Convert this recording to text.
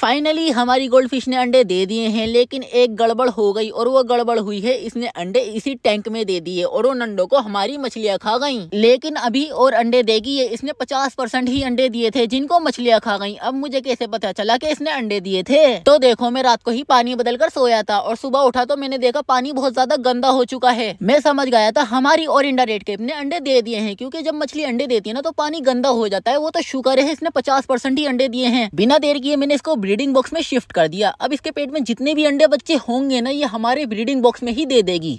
finally हमारी gold fish ने अंडे दे दिए हैं लेकिन एक गड़बड़ हो गई और वो गड़बड़ हुई है इसने अंडे इसी टैंक में दे दिए और उन अंडो को हमारी मछलियाँ खा गई लेकिन अभी और अंडे देगी है इसने पचास परसेंट ही अंडे दिए थे जिनको मछलियाँ खा गई अब मुझे कैसे पता चला कि इसने अंडे दिए थे तो देखो मैं रात को ही पानी बदल कर सोया था और सुबह उठा तो मैंने देखा पानी बहुत ज्यादा गंदा हो चुका है मैं समझ गया था हमारी और इंडा रेड केप ने अंडे दे दिए है क्यूँकी जब मछली अंडे देती है ना तो पानी गंदा हो जाता है वो तो शुक्र है इसने पचास परसेंट ही अंडे दिए हैं बिना देर किए मैंने इसको ब्रीडिंग बॉक्स में शिफ्ट कर दिया अब इसके पेट में जितने भी अंडे बच्चे होंगे ना ये हमारे ब्रीडिंग बॉक्स में ही दे देगी